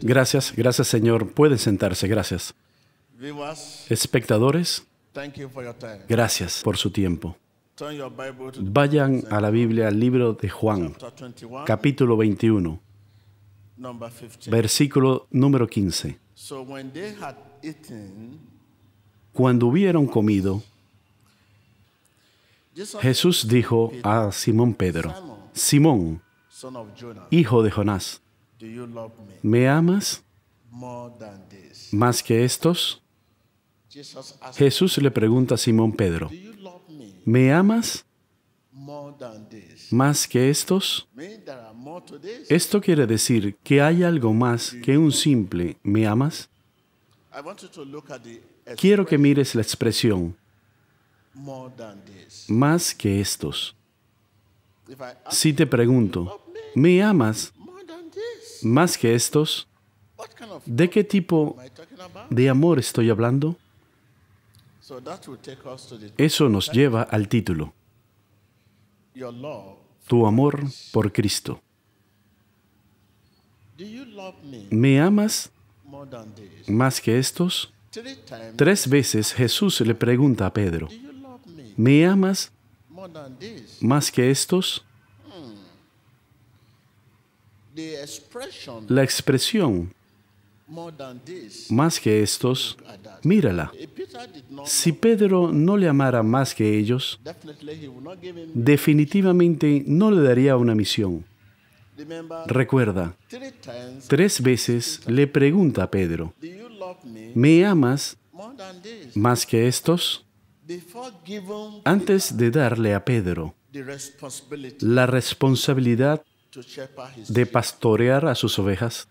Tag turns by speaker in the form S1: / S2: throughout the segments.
S1: Gracias, gracias Señor. Pueden sentarse, gracias. Espectadores, gracias por su tiempo. Vayan a la Biblia, al libro de Juan, capítulo 21, versículo número 15. Cuando hubieron comido, Jesús dijo a Simón Pedro, Simón, hijo de Jonás, ¿me amas más que estos? Jesús le pregunta a Simón Pedro, ¿me amas más que estos? Esto quiere decir que hay algo más que un simple ¿me amas? Quiero que mires la expresión más que estos. Si te pregunto, ¿Me amas más que estos? ¿De qué tipo de amor estoy hablando? Eso nos lleva al título. Tu amor por Cristo. ¿Me amas más que estos? Tres veces Jesús le pregunta a Pedro, ¿me amas más que estos? La expresión, más que estos, mírala. Si Pedro no le amara más que ellos, definitivamente no le daría una misión. Recuerda, tres veces le pregunta a Pedro, ¿me amas más que estos? Antes de darle a Pedro la responsabilidad de pastorear a sus ovejas.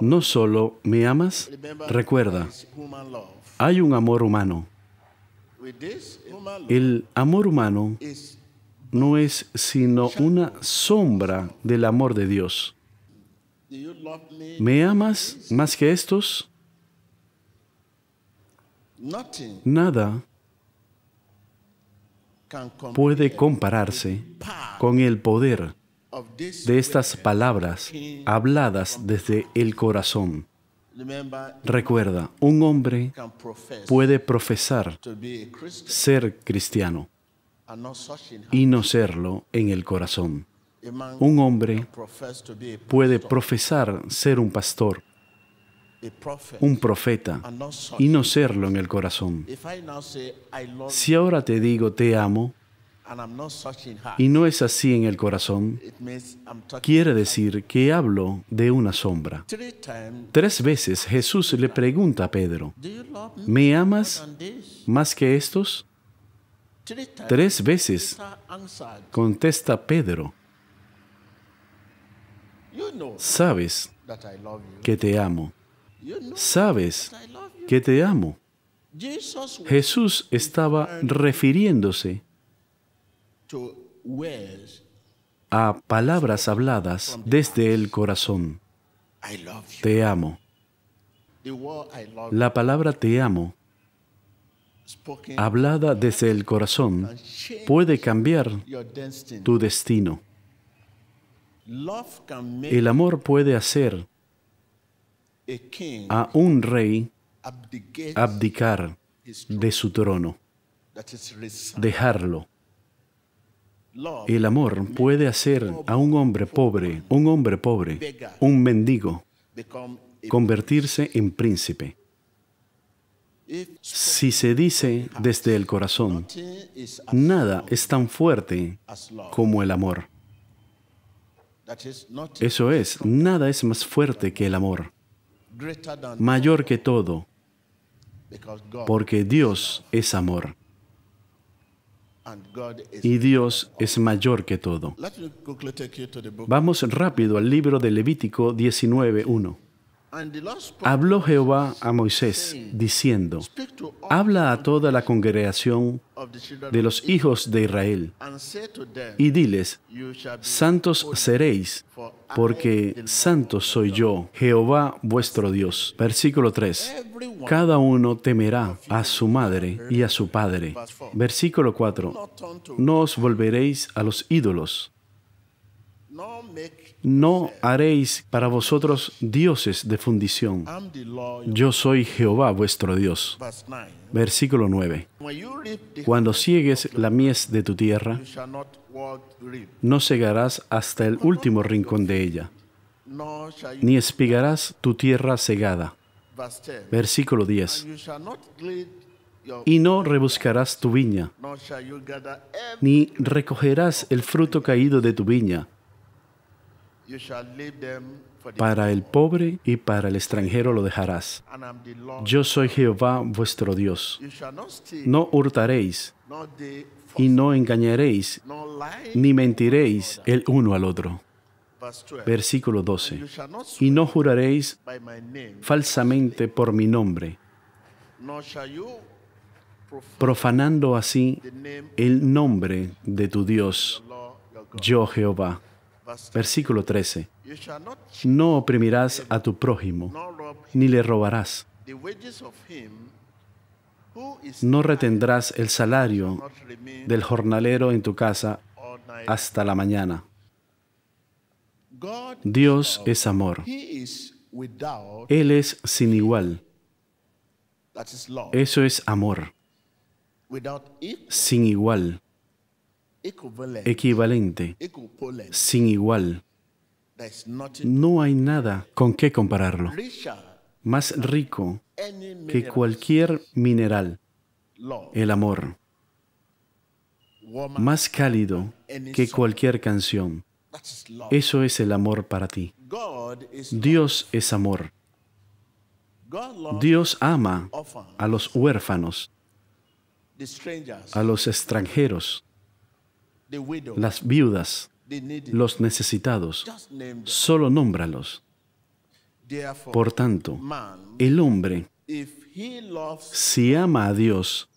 S1: No solo me amas, recuerda, hay un amor humano. El amor humano no es sino una sombra del amor de Dios. ¿Me amas más que estos? Nada puede compararse con el poder de estas palabras habladas desde el corazón. Recuerda, un hombre puede profesar ser cristiano y no serlo en el corazón. Un hombre puede profesar ser un pastor, un profeta, y no serlo en el corazón. Si ahora te digo te amo, y no es así en el corazón, quiere decir que hablo de una sombra. Tres veces Jesús le pregunta a Pedro, ¿me amas más que estos?
S2: Tres veces
S1: contesta Pedro,
S2: sabes
S1: que te amo, sabes que te amo.
S2: Jesús
S1: estaba refiriéndose a palabras habladas desde el corazón. Te amo. La palabra te amo, hablada desde el corazón, puede cambiar tu destino. El amor puede hacer a un rey abdicar de su trono, dejarlo el amor puede hacer a un hombre pobre, un hombre pobre, un mendigo, convertirse en príncipe. Si se dice desde el corazón, nada es tan fuerte como el amor. Eso es, nada es más fuerte que el amor, mayor que todo, porque Dios es amor. Y Dios es mayor que todo. Vamos rápido al libro de Levítico 19.1. Habló Jehová a Moisés, diciendo, Habla a toda la congregación de los hijos de Israel y diles, Santos seréis, porque santo soy yo, Jehová vuestro Dios. Versículo 3. Cada uno temerá a su madre y a su padre. Versículo 4. No os volveréis a los ídolos. No haréis para vosotros dioses de fundición. Yo soy Jehová vuestro Dios. Versículo 9. Cuando siegues la mies de tu tierra, no cegarás hasta el último rincón de ella, ni espigarás tu tierra cegada. Versículo 10. Y no rebuscarás tu viña, ni recogerás el fruto caído de tu viña, para el pobre y para el extranjero lo dejarás. Yo soy Jehová vuestro Dios. No hurtaréis y no engañaréis ni mentiréis el uno al otro.
S2: Versículo 12. Y no juraréis
S1: falsamente por mi nombre, profanando así el nombre de tu Dios, yo Jehová. Versículo 13. No oprimirás a tu prójimo, ni le robarás. No retendrás el salario del jornalero en tu casa hasta la mañana. Dios es amor. Él es sin igual. Eso es amor. Sin igual equivalente, sin igual. No hay nada con qué compararlo. Más rico que cualquier mineral, el amor. Más cálido que cualquier canción. Eso es el amor para ti. Dios es amor. Dios ama a los huérfanos, a los extranjeros, las viudas, los necesitados. Solo nómbralos.
S2: Por tanto,
S1: el hombre, si ama a Dios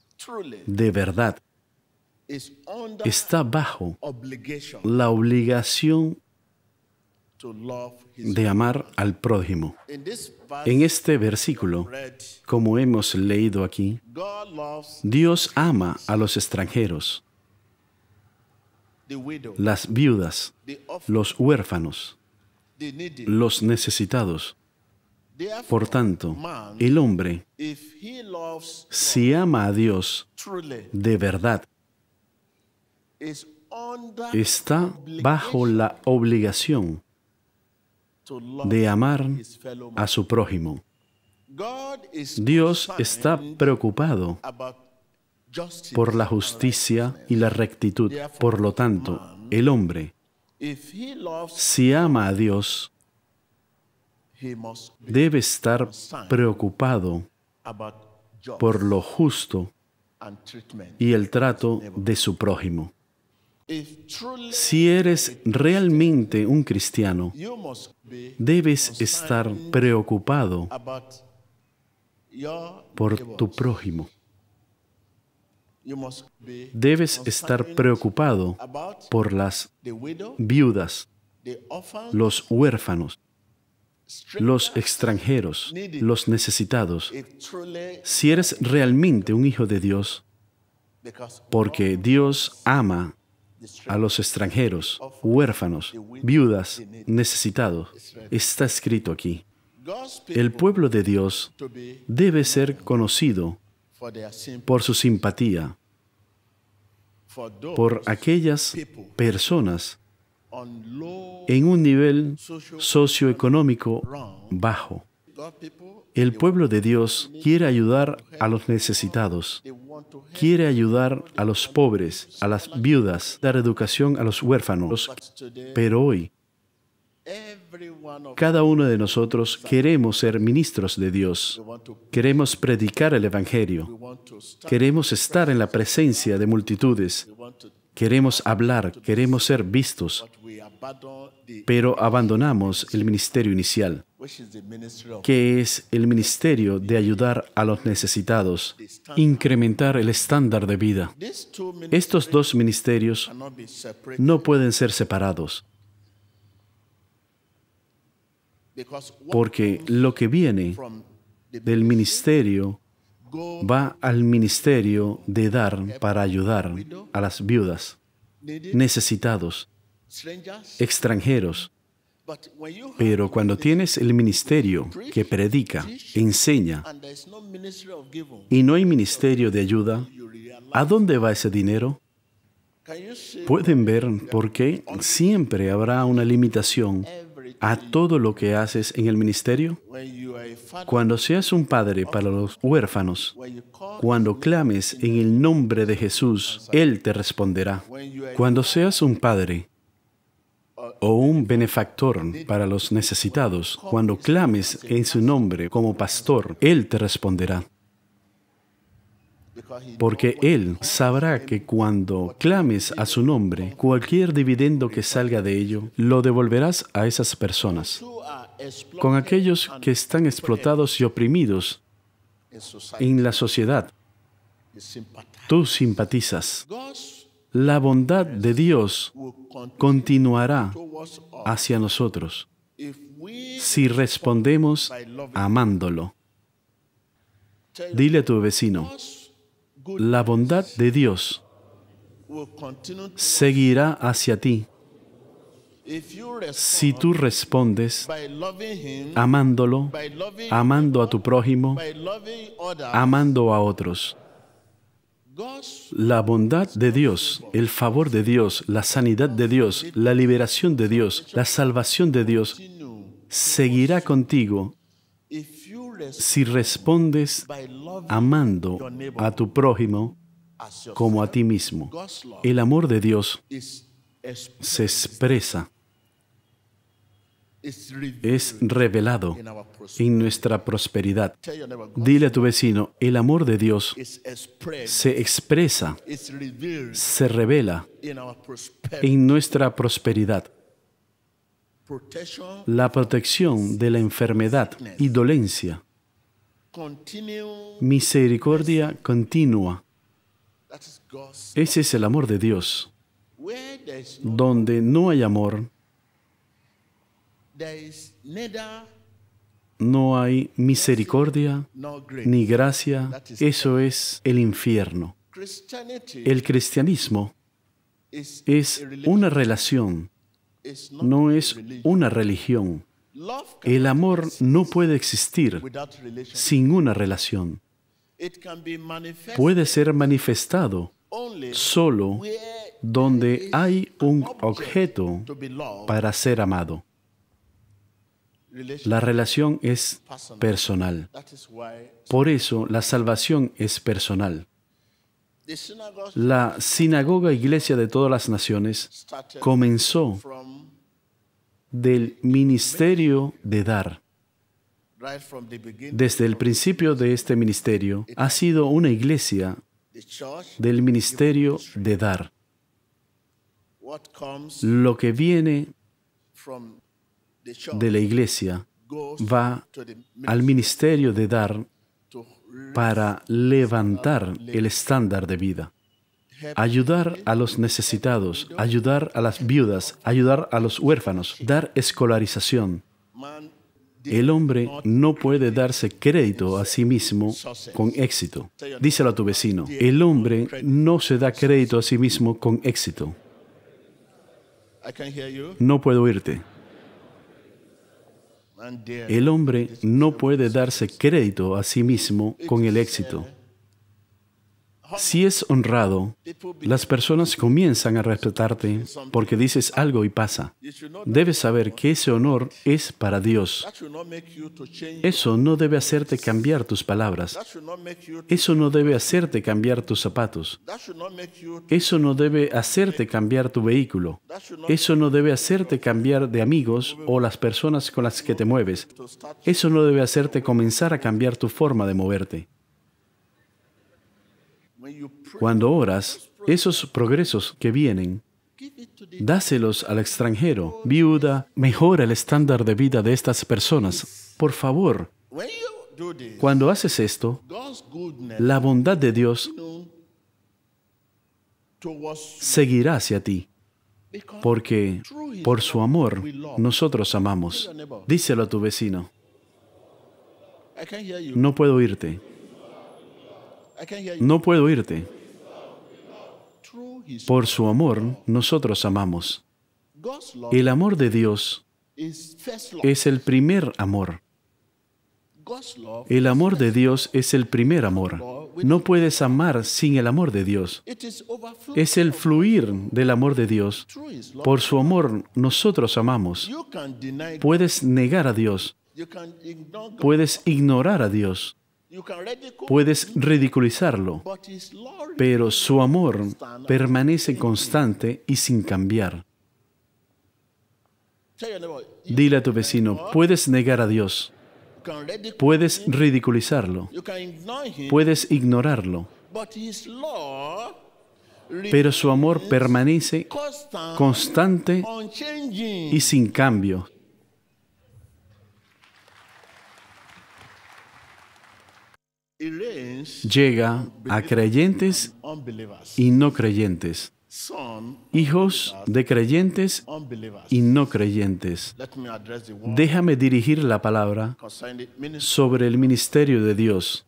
S1: de verdad,
S2: está bajo la
S1: obligación de amar al prójimo. En este versículo, como hemos leído aquí, Dios ama a los extranjeros las viudas, los huérfanos, los necesitados. Por tanto, el hombre, si ama a Dios de verdad, está bajo la obligación de amar a su prójimo. Dios está preocupado por la justicia y la rectitud. Por lo tanto, el hombre, si ama a Dios, debe estar preocupado por lo justo y el trato de su prójimo. Si eres realmente un cristiano, debes estar preocupado por tu prójimo.
S2: Debes estar preocupado
S1: por las viudas, los huérfanos, los extranjeros, los necesitados. Si eres realmente un hijo de Dios, porque Dios ama a los extranjeros, huérfanos, viudas, necesitados. Está escrito aquí. El pueblo de Dios debe ser conocido por su simpatía por aquellas personas en un nivel socioeconómico bajo. El pueblo de Dios quiere ayudar a los necesitados, quiere ayudar a los pobres, a las viudas, dar educación a los huérfanos. Pero hoy cada uno de nosotros queremos ser ministros de Dios, queremos predicar el Evangelio, queremos estar en la presencia de multitudes, queremos hablar, queremos ser vistos, pero abandonamos el ministerio inicial, que es el ministerio de ayudar a los necesitados, incrementar el estándar de vida. Estos dos ministerios no pueden ser separados. Porque lo que viene del ministerio va al ministerio de dar para ayudar a las viudas, necesitados, extranjeros. Pero cuando tienes el ministerio que predica, enseña, y no hay ministerio de ayuda, ¿a dónde va ese dinero? Pueden ver por qué siempre habrá una limitación a todo lo que haces en el ministerio? Cuando seas un padre para los huérfanos, cuando clames en el nombre de Jesús, Él te responderá. Cuando seas un padre o un benefactor para los necesitados, cuando clames en su nombre como pastor, Él te responderá porque Él sabrá que cuando clames a su nombre, cualquier dividendo que salga de ello, lo devolverás a esas personas. Con aquellos que están explotados y oprimidos en la sociedad, tú simpatizas. La bondad de Dios continuará hacia nosotros si respondemos amándolo.
S2: Dile a tu vecino,
S1: la bondad de Dios seguirá hacia ti si tú respondes amándolo, amando a tu prójimo, amando a otros. La bondad de Dios, el favor de Dios, la sanidad de Dios, la liberación de Dios, la salvación de Dios, seguirá contigo si respondes amando a tu prójimo como a ti mismo. El amor de Dios se expresa, es revelado en nuestra prosperidad. Dile a tu vecino, el amor de Dios se expresa, se revela en nuestra prosperidad. La protección de la enfermedad y dolencia Misericordia continua. Ese es el amor de Dios. Donde no hay amor, no hay misericordia ni gracia. Eso es el infierno. El cristianismo es una relación, no es una religión. El amor no puede existir sin una relación. Puede ser manifestado solo donde hay un objeto para ser amado.
S2: La relación es personal.
S1: Por eso la salvación es personal. La sinagoga iglesia de todas las naciones comenzó del ministerio de dar. Desde el principio de este ministerio ha sido una iglesia del ministerio de dar. Lo que viene de la iglesia va al ministerio de dar para levantar el estándar de vida ayudar a los necesitados, ayudar a las viudas, ayudar a los huérfanos, dar escolarización. El hombre no puede darse crédito a sí mismo con éxito. Díselo a tu vecino. El hombre no se da crédito a sí mismo con éxito. No puedo oírte. El hombre no puede darse crédito a sí mismo con el éxito. Si es honrado, las personas comienzan a respetarte porque dices algo y pasa. Debes saber que ese honor es para Dios. Eso no debe hacerte cambiar tus palabras. Eso no debe hacerte cambiar tus zapatos. Eso no debe hacerte cambiar tu vehículo. Eso no debe hacerte cambiar de amigos o las personas con las que te mueves. Eso no debe hacerte comenzar a cambiar tu forma de moverte. Cuando oras, esos progresos que vienen, dáselos al extranjero, viuda, mejora el estándar de vida de estas personas. Por favor, cuando haces esto, la bondad de Dios seguirá hacia ti, porque por su amor nosotros amamos. Díselo a tu vecino. No puedo oírte. No puedo irte. Por su amor, nosotros amamos. El amor de Dios es el primer amor. El amor de Dios es el primer amor. No puedes amar sin el amor de Dios. Es el fluir del amor de Dios. Por su amor nosotros amamos. Puedes negar a Dios. Puedes ignorar a Dios. Puedes ridiculizarlo, pero su amor permanece constante y sin cambiar. Dile a tu vecino, puedes negar a Dios, puedes ridiculizarlo, puedes ignorarlo, pero su amor permanece constante y sin cambio. llega a creyentes y no creyentes, hijos de creyentes y no creyentes. Déjame dirigir la palabra sobre el ministerio de Dios.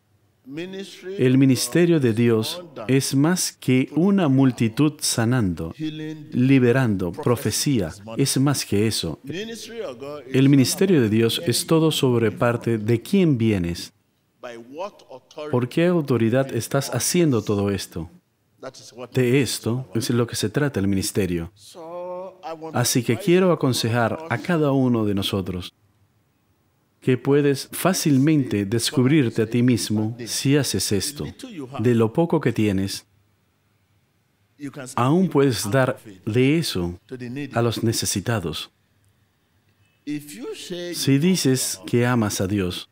S1: El ministerio de Dios es más que una multitud sanando, liberando, profecía. Es más que eso. El ministerio de Dios es todo sobre parte de quién vienes, ¿Por qué autoridad estás haciendo todo esto? De esto es lo que se trata el ministerio. Así que quiero aconsejar a cada uno de nosotros que puedes fácilmente descubrirte a ti mismo si haces esto. De lo poco que tienes, aún puedes dar de eso a los necesitados. Si dices que amas a Dios,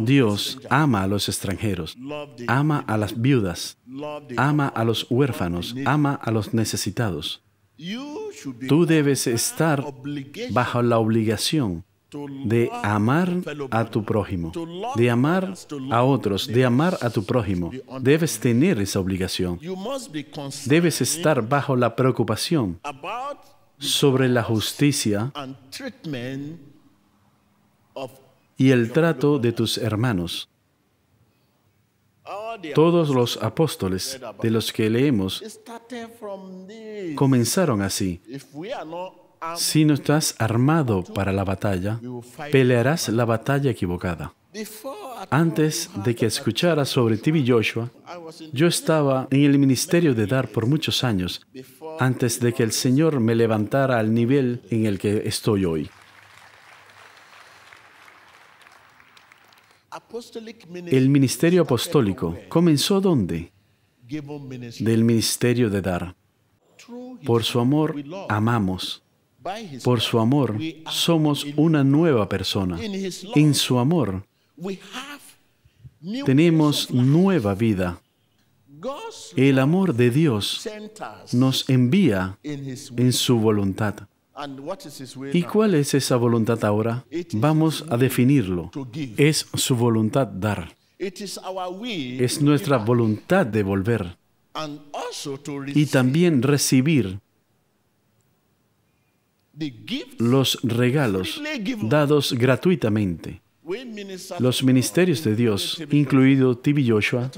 S1: Dios ama a los extranjeros, ama a las viudas, ama a los huérfanos, ama a los necesitados. Tú debes estar bajo la obligación de amar a tu prójimo, de amar a otros, de amar a tu prójimo. Debes tener esa obligación. Debes estar bajo la preocupación sobre la justicia y el trato de tus hermanos. Todos los apóstoles de los que leemos comenzaron así. Si no estás armado para la batalla, pelearás la batalla equivocada. Antes de que escuchara sobre TV Joshua, yo estaba en el ministerio de dar por muchos años, antes de que el Señor me levantara al nivel en el que estoy hoy. El ministerio apostólico comenzó donde? Del ministerio de dar. Por su amor amamos.
S2: Por su amor
S1: somos una nueva persona. En su amor tenemos nueva vida. El amor de Dios nos envía en su voluntad.
S2: ¿Y cuál es
S1: esa voluntad ahora? Vamos a definirlo. Es su voluntad dar.
S2: Es
S1: nuestra voluntad de volver y también recibir los regalos dados gratuitamente. Los ministerios de Dios, incluido Tibi Joshua,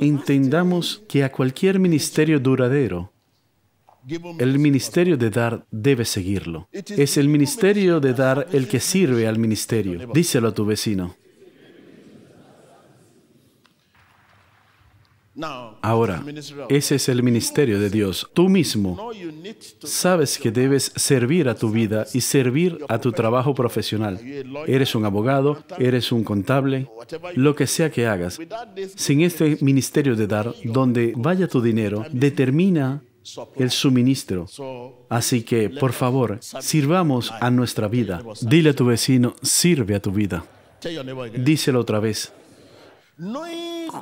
S1: entendamos que a cualquier ministerio duradero el ministerio de dar debe seguirlo. Es el ministerio de dar el que sirve al ministerio. Díselo a tu vecino. Ahora, ese es el ministerio de Dios. Tú mismo sabes que debes servir a tu vida y servir a tu trabajo profesional. Eres un abogado, eres un contable, lo que sea que hagas. Sin este ministerio de dar, donde vaya tu dinero, determina el suministro. Así que, por favor, sirvamos a nuestra vida. Dile a tu vecino, sirve a tu vida. Díselo otra vez.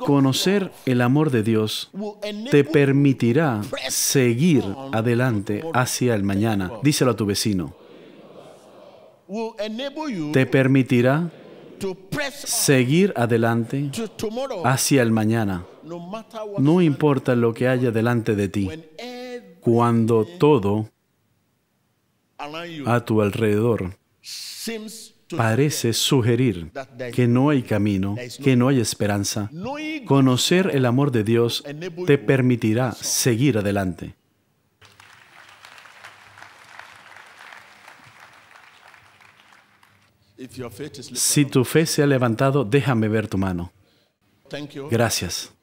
S1: Conocer el amor de Dios te permitirá seguir adelante hacia el mañana. Díselo a tu vecino. Te permitirá seguir adelante hacia el mañana. No importa lo que haya delante de ti cuando todo a tu alrededor parece sugerir que no hay camino, que no hay esperanza, conocer el amor de Dios te permitirá seguir adelante. Si tu fe se ha levantado, déjame ver tu mano. Gracias.